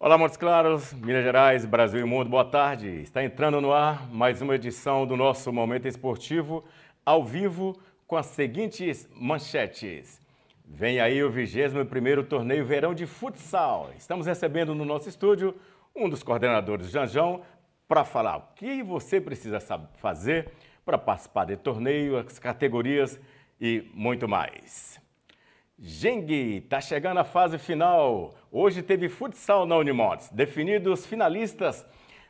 Olá, Montes Claros, Minas Gerais, Brasil e mundo, boa tarde. Está entrando no ar mais uma edição do nosso Momento Esportivo, ao vivo, com as seguintes manchetes. Vem aí o 21º Torneio Verão de Futsal. Estamos recebendo no nosso estúdio um dos coordenadores, Janjão, para falar o que você precisa fazer para participar de torneio, as categorias e muito mais. Jengue está chegando à fase final Hoje teve futsal na UniMods, definidos finalistas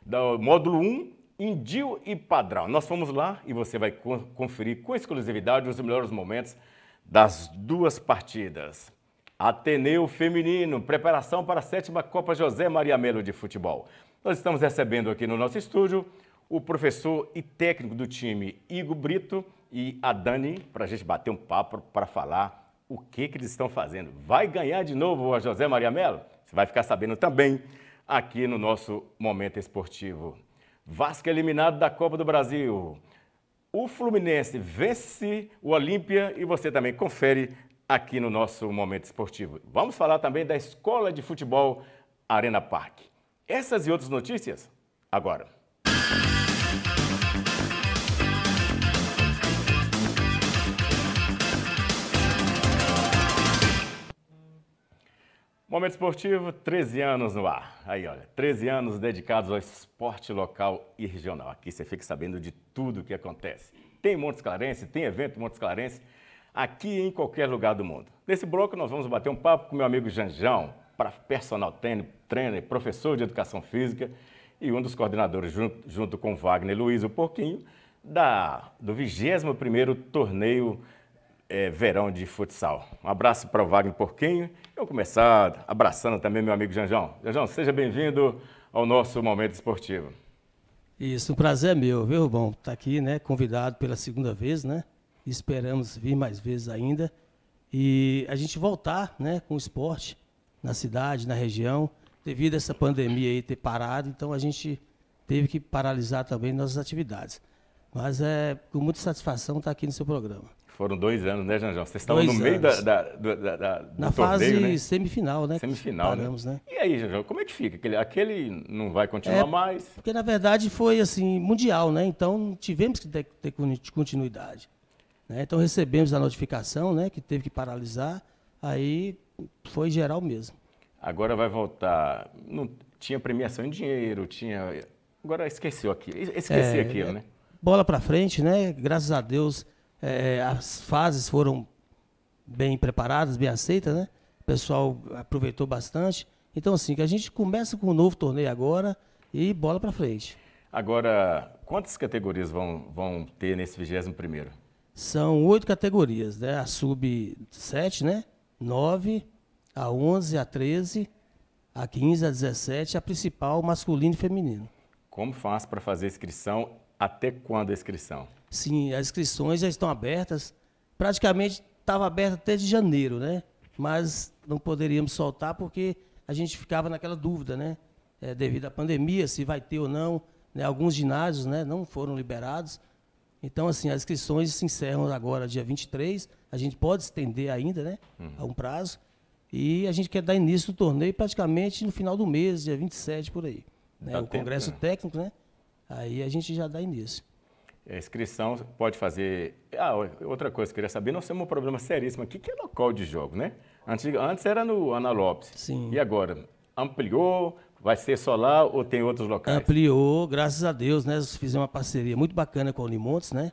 do módulo 1, Indio e Padrão. Nós fomos lá e você vai conferir com exclusividade os melhores momentos das duas partidas. Ateneu Feminino, preparação para a sétima Copa José Maria Melo de futebol. Nós estamos recebendo aqui no nosso estúdio o professor e técnico do time Igor Brito e a Dani para a gente bater um papo para falar o que, que eles estão fazendo. Vai ganhar de novo o José Maria Melo? Você vai ficar sabendo também aqui no nosso Momento Esportivo. Vasco eliminado da Copa do Brasil. O Fluminense vence o Olímpia e você também confere aqui no nosso Momento Esportivo. Vamos falar também da Escola de Futebol Arena Park. Essas e outras notícias agora. Momento Esportivo, 13 anos no ar. Aí, olha, 13 anos dedicados ao esporte local e regional. Aqui você fica sabendo de tudo o que acontece. Tem Montes Clarence, tem evento Montes Clarence, aqui em qualquer lugar do mundo. Nesse bloco nós vamos bater um papo com meu amigo Janjão, para personal trainer, trainer, professor de educação física e um dos coordenadores, junto, junto com Wagner Luiz, o Porquinho, da, do 21º Torneio é, verão de futsal. Um abraço para o Wagner Porquinho. Eu vou começar abraçando também meu amigo Janjão. Janjão, seja bem-vindo ao nosso Momento Esportivo. Isso, um prazer é meu, viu, Rubão? Estar tá aqui, né, convidado pela segunda vez, né? Esperamos vir mais vezes ainda. E a gente voltar, né, com o esporte na cidade, na região, devido a essa pandemia aí ter parado, então a gente teve que paralisar também nossas atividades. Mas é com muita satisfação estar tá aqui no seu programa. Foram dois anos, né, Janjão? Vocês estavam dois no meio da, da, da, da Na torneio, fase né? semifinal, né? Semifinal, né? paramos, né? né? E aí, Janjão, como é que fica? Aquele, aquele não vai continuar é, mais? Porque, na verdade, foi assim, mundial, né? Então, tivemos que ter, ter continuidade. Né? Então, recebemos a notificação, né? Que teve que paralisar. Aí, foi geral mesmo. Agora vai voltar... Não, tinha premiação em dinheiro, tinha... Agora esqueceu aquilo. Esqueci é, aquilo, é, né? bola para frente, né? Graças a Deus é, é, as fases foram bem preparadas, bem aceitas, né? O pessoal aproveitou bastante. Então, assim, que a gente começa com um novo torneio agora e bola para frente. Agora, quantas categorias vão, vão ter nesse 21 São oito categorias, né? A sub-7, né? 9, a 11, a 13, a 15, a 17, a principal masculino e feminino. Como faz para fazer inscrição até quando a inscrição? Sim, as inscrições já estão abertas. Praticamente estava aberta até de janeiro, né? Mas não poderíamos soltar porque a gente ficava naquela dúvida, né? É, devido à pandemia, se vai ter ou não. Né? Alguns ginásios né? não foram liberados. Então, assim, as inscrições se encerram agora, dia 23. A gente pode estender ainda, né? Uhum. A um prazo. E a gente quer dar início do torneio praticamente no final do mês, dia 27, por aí. Né? O tempo, Congresso né? Técnico, né? Aí a gente já dá início. A é, inscrição pode fazer. Ah, outra coisa que eu queria saber, nós temos um problema seríssimo aqui, que é local de jogo, né? Antigo, antes era no Ana Lopes. Sim. E agora? Ampliou? Vai ser só lá ou tem outros locais? Ampliou, graças a Deus, né? Fizemos uma parceria muito bacana com o Limontes, né?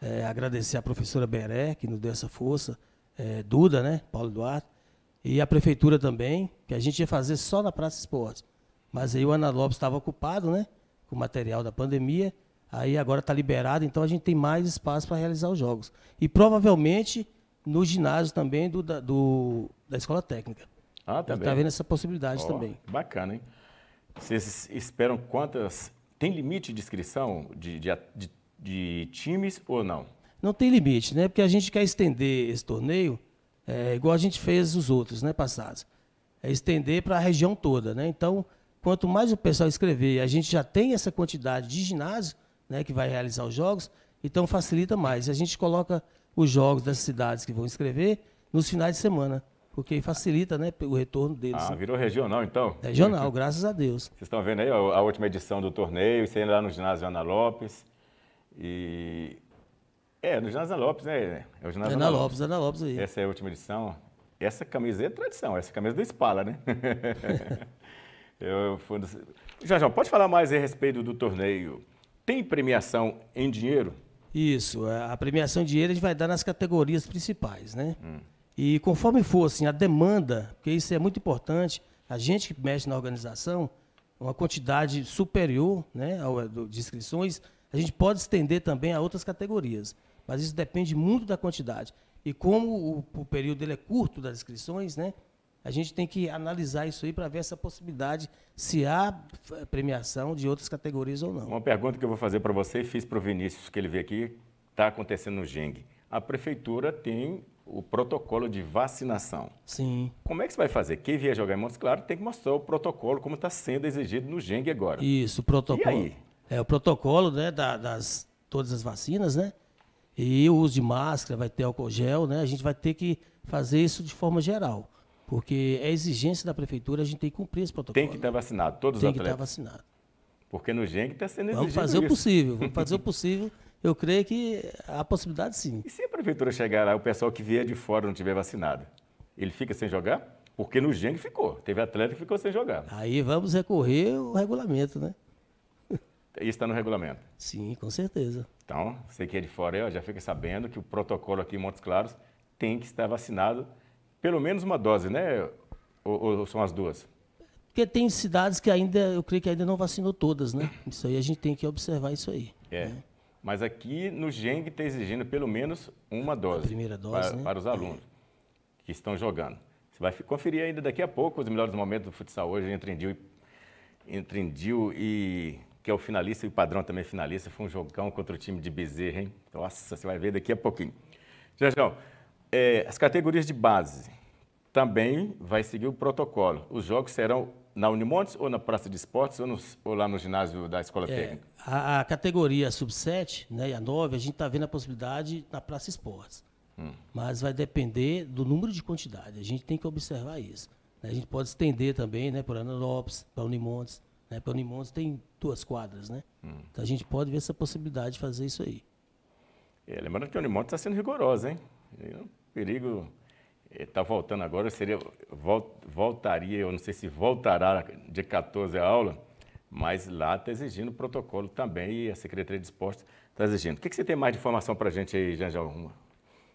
É, agradecer a professora Beré, que nos deu essa força, é, Duda, né? Paulo Eduardo. e a prefeitura também, que a gente ia fazer só na Praça Esportes. Mas aí o Ana Lopes estava ocupado, né? o material da pandemia. Aí agora está liberado, então a gente tem mais espaço para realizar os jogos. E provavelmente no ginásio também do, da, do, da escola técnica. Ah, também. Está tá vendo essa possibilidade oh, também. Bacana, hein? Vocês esperam quantas. Tem limite de inscrição de, de, de, de times ou não? Não tem limite, né? Porque a gente quer estender esse torneio, é, igual a gente fez os outros, né, passados. É estender para a região toda, né? Então, quanto mais o pessoal escrever, a gente já tem essa quantidade de ginásio né, que vai realizar os jogos, então facilita mais. A gente coloca os jogos das cidades que vão escrever nos finais de semana, porque facilita né, o retorno deles. Ah, né? virou regional então? Regional, graças a Deus. Vocês estão vendo aí a última edição do torneio, aí lá no ginásio Ana Lopes. E. É, no ginásio Ana Lopes, né? É o ginásio Ana, Ana Lopes, Lopes, Ana Lopes aí. Essa é a última edição. Essa camisa é tradição, essa camisa do Spala, né? Eu, eu, já, já, pode falar mais a respeito do torneio. Tem premiação em dinheiro? Isso, é, a premiação em dinheiro a gente vai dar nas categorias principais, né? Hum. E conforme for assim, a demanda, porque isso é muito importante, a gente que mexe na organização, uma quantidade superior né, de inscrições, a gente pode estender também a outras categorias. Mas isso depende muito da quantidade. E como o, o período dele é curto das inscrições, né? A gente tem que analisar isso aí para ver essa possibilidade, se há eh, premiação de outras categorias ou não. Uma pergunta que eu vou fazer para você e fiz para o Vinícius, que ele veio aqui, está acontecendo no Geng. A prefeitura tem o protocolo de vacinação. Sim. Como é que você vai fazer? Quem vier jogar em Montes Claros tem que mostrar o protocolo, como está sendo exigido no Geng agora. Isso, o protocolo. E aí? É, o protocolo né, da, das todas as vacinas, né? E o uso de máscara, vai ter álcool gel, né? A gente vai ter que fazer isso de forma geral. Porque é exigência da prefeitura, a gente tem que cumprir esse protocolo. Tem que estar vacinado, todos tem os atletas. Tem que estar vacinado. Porque no gen que está sendo exigido Vamos fazer isso. o possível, vamos fazer o possível. Eu creio que há possibilidade sim. E se a prefeitura chegar lá, o pessoal que vier de fora não tiver vacinado, ele fica sem jogar? Porque no que ficou. Teve atleta que ficou sem jogar. Aí vamos recorrer ao regulamento, né? Isso está no regulamento? Sim, com certeza. Então, você que é de fora, já fica sabendo que o protocolo aqui em Montes Claros tem que estar vacinado pelo menos uma dose, né? Ou, ou, são as duas? Porque tem cidades que ainda, eu creio que ainda não vacinou todas, né? Isso aí a gente tem que observar isso aí. É. Né? Mas aqui no GENG está exigindo pelo menos uma dose. A primeira dose. Para, né? para os alunos é. que estão jogando. Você vai conferir ainda daqui a pouco os melhores momentos do futsal hoje entre Indil e, entre e que é o finalista e o padrão também é finalista. Foi um jogão contra o time de Bezerra, hein? Nossa, você vai ver daqui a pouquinho. tchau é, as categorias de base também vai seguir o protocolo. Os jogos serão na Unimontes ou na Praça de Esportes ou, no, ou lá no ginásio da Escola é, Técnica? A, a categoria sub-7 né, e a 9, a gente está vendo a possibilidade na Praça Esportes. Hum. Mas vai depender do número de quantidade. A gente tem que observar isso. Né. A gente pode estender também né, para Lopes, para Unimontes. Né, para Unimontes tem duas quadras. Né? Hum. Então a gente pode ver essa possibilidade de fazer isso aí. É, lembrando que a Unimontes está sendo rigorosa, hein? Eu perigo está eh, voltando agora, seria, vol, voltaria, eu não sei se voltará de 14 a aula, mas lá está exigindo protocolo também e a Secretaria de Esportes está exigindo. O que, que, você tem mais de informação para a gente aí, Janjal?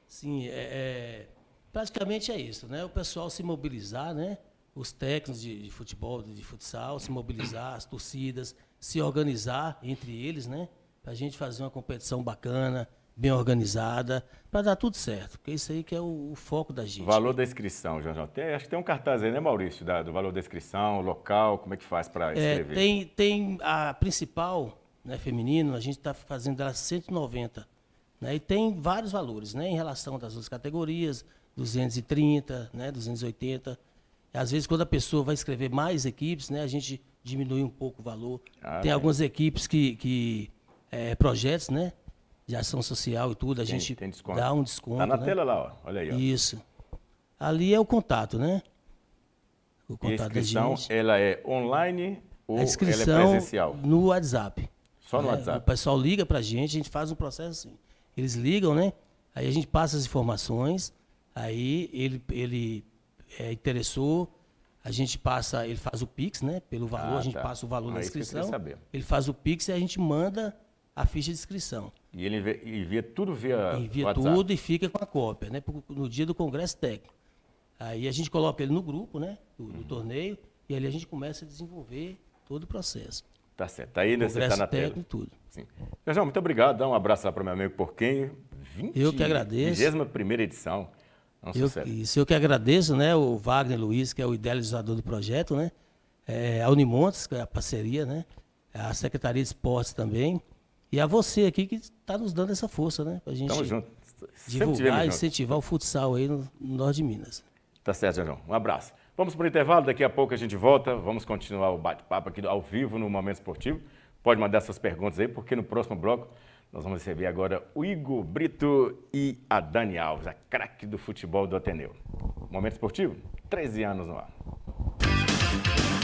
Sim, é, é, praticamente é isso, né? O pessoal se mobilizar, né? Os técnicos de, de futebol, de futsal, se mobilizar, as torcidas, se organizar entre eles, né? Para a gente fazer uma competição bacana, bem organizada, para dar tudo certo, porque isso aí que é o, o foco da gente. Valor da inscrição, João João. Tem, acho que tem um cartaz aí, né, Maurício, da, do valor da inscrição, local, como é que faz para é, escrever? É, tem, tem a principal, né, feminino, a gente está fazendo ela 190, né, e tem vários valores, né, em relação das outras categorias, 230, né, 280. Às vezes, quando a pessoa vai escrever mais equipes, né, a gente diminui um pouco o valor. Ah, tem é. algumas equipes que, que é, projetos, né, de ação social e tudo, a tem, gente tem dá um desconto. Está na né? tela lá, ó. olha aí. Ó. Isso. Ali é o contato, né? O contato a inscrição, ela é online ou a inscrição ela é presencial? no WhatsApp. Só no é, WhatsApp? O pessoal liga para a gente, a gente faz um processo assim. Eles ligam, né? Aí a gente passa as informações, aí ele, ele é, interessou, a gente passa, ele faz o Pix, né? Pelo valor, ah, a gente tá. passa o valor ah, da inscrição. Que Ele faz o Pix e a gente manda a ficha de inscrição. E ele envia, envia tudo via Envia tudo e fica com a cópia, né? No dia do congresso técnico. Aí a gente coloca ele no grupo, né? Do, uhum. do torneio, e ali a gente começa a desenvolver todo o processo. Tá certo. Tá aí, né? Você tá na técnico, tela. tudo. Sim. Jorjão, muito obrigado. Dá um abraço lá para o meu amigo Porquinho. 20, eu que agradeço. 21 edição. É um eu, Isso eu que agradeço, né? O Wagner Luiz, que é o idealizador do projeto, né? É, a Unimontes, que é a parceria, né? A Secretaria de Esportes também. E a você aqui que está nos dando essa força, né? Pra gente divulgar e incentivar junto. o futsal aí no, no norte de Minas. Tá certo, Janão. Um abraço. Vamos para o intervalo, daqui a pouco a gente volta. Vamos continuar o bate-papo aqui ao vivo no Momento Esportivo. Pode mandar suas perguntas aí, porque no próximo bloco nós vamos receber agora o Igor Brito e a Dani Alves, a craque do futebol do Ateneu. Momento Esportivo, 13 anos no ar.